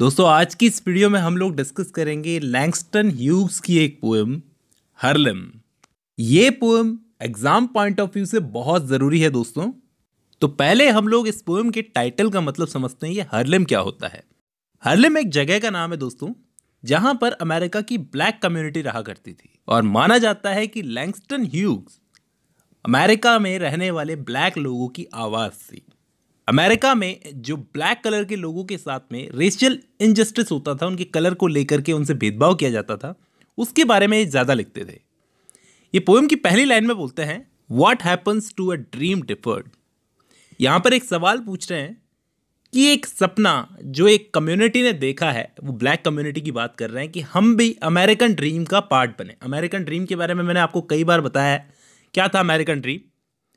दोस्तों आज की इस वीडियो में हम लोग डिस्कस करेंगे लैंगस्टन ह्यूग्स की एक पोएम हरलम ये poem exam point of view से बहुत ज़रूरी है दोस्तों तो पहले हम लोग इस पोएम के टाइटल का मतलब समझते हैं ये हरलम क्या होता है हरलम एक जगह का नाम है दोस्तों जहां पर अमेरिका की ब्लैक कम्युनिटी रहा करती थी और माना जाता है कि लैंगस्टन ह्यूग्स अमेरिका में रहने वाले ब्लैक लोगों की आवाज़ थी अमेरिका में जो ब्लैक कलर के लोगों के साथ में रेशियल इनजस्टिस होता था उनके कलर को लेकर के उनसे भेदभाव किया जाता था उसके बारे में ज़्यादा लिखते थे ये पोएम की पहली लाइन में बोलते हैं what happens to a dream deferred यहाँ पर एक सवाल पूछ रहे हैं कि एक सपना जो एक कम्युनिटी ने देखा है वो ब्लैक कम्युनिटी की बात कर रहे हैं कि हम भी अमेरिकन ड्रीम का पार्ट बने अमेरिकन ड्रीम के बारे में मैंने आपको कई बार बताया है क्या था अमेरिकन ड्रीम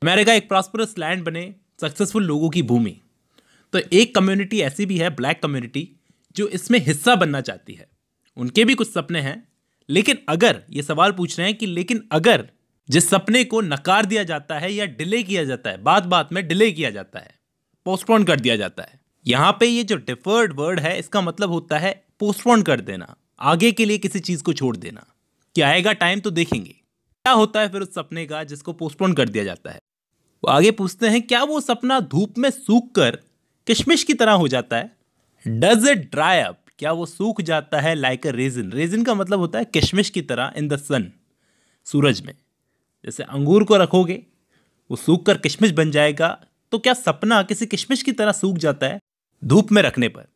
अमेरिका एक प्रॉस्परस लैंड बने सक्सेसफुल लोगों की भूमि तो एक कम्युनिटी ऐसी भी है ब्लैक कम्युनिटी जो इसमें हिस्सा बनना चाहती है उनके भी कुछ सपने हैं लेकिन अगर ये सवाल पूछ रहे हैं कि लेकिन अगर जिस सपने को नकार दिया जाता है या डिले किया जाता है बात बात में डिले किया जाता है पोस्टपोन कर दिया जाता है यहाँ पे ये जो डिफर्ड वर्ड है इसका मतलब होता है पोस्टपोन कर देना आगे के लिए किसी चीज़ को छोड़ देना कि आएगा टाइम तो देखेंगे क्या होता है फिर उस सपने का जिसको पोस्टपोन कर दिया जाता है आगे पूछते हैं क्या वो सपना धूप में सूख कर किशमिश की तरह हो जाता है डज इट ड्राई अप क्या वो सूख जाता है लाइक अ रेजिन रेजिन का मतलब होता है किशमिश की तरह इन द सन सूरज में जैसे अंगूर को रखोगे वो सूख कर किशमिश बन जाएगा तो क्या सपना किसी किशमिश की तरह सूख जाता है धूप में रखने पर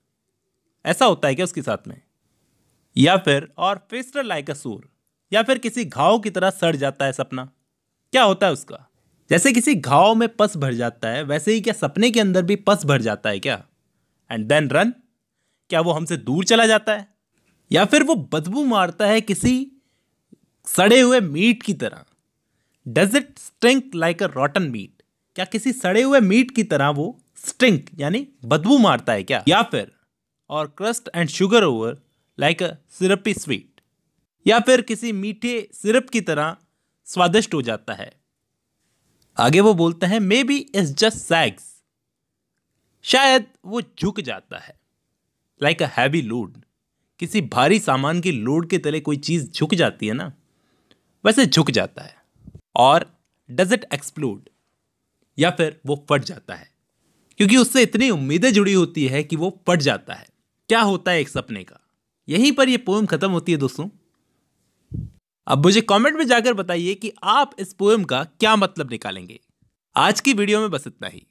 ऐसा होता है क्या उसके साथ में या फिर और फेस्टर लाइक अ सूर या फिर किसी घाव की तरह सड़ जाता है सपना क्या होता है उसका जैसे किसी घाव में पस भर जाता है वैसे ही क्या सपने के अंदर भी पस भर जाता है क्या एंड देन रन क्या वो हमसे दूर चला जाता है या फिर वो बदबू मारता है किसी सड़े हुए मीट की तरह does it stink like a rotten meat क्या किसी सड़े हुए मीट की तरह वो स्ट्रिंक यानी बदबू मारता है क्या या फिर और crust and sugar over like a syrupy sweet या फिर किसी मीठे सिरप की तरह स्वादिष्ट हो जाता है आगे वो बोलते हैं maybe is just sags शायद वो झुक जाता है लाइक अ हैवी लोड किसी भारी सामान की लोड के तले कोई चीज़ झुक जाती है ना वैसे झुक जाता है और डज इट एक्सप्लोड या फिर वो फट जाता है क्योंकि उससे इतनी उम्मीदें जुड़ी होती है कि वो फट जाता है क्या होता है एक सपने का यहीं पर यह पोएम ख़त्म होती है दोस्तों अब मुझे कमेंट में जाकर बताइए कि आप इस पोएम का क्या मतलब निकालेंगे आज की वीडियो में बस इतना ही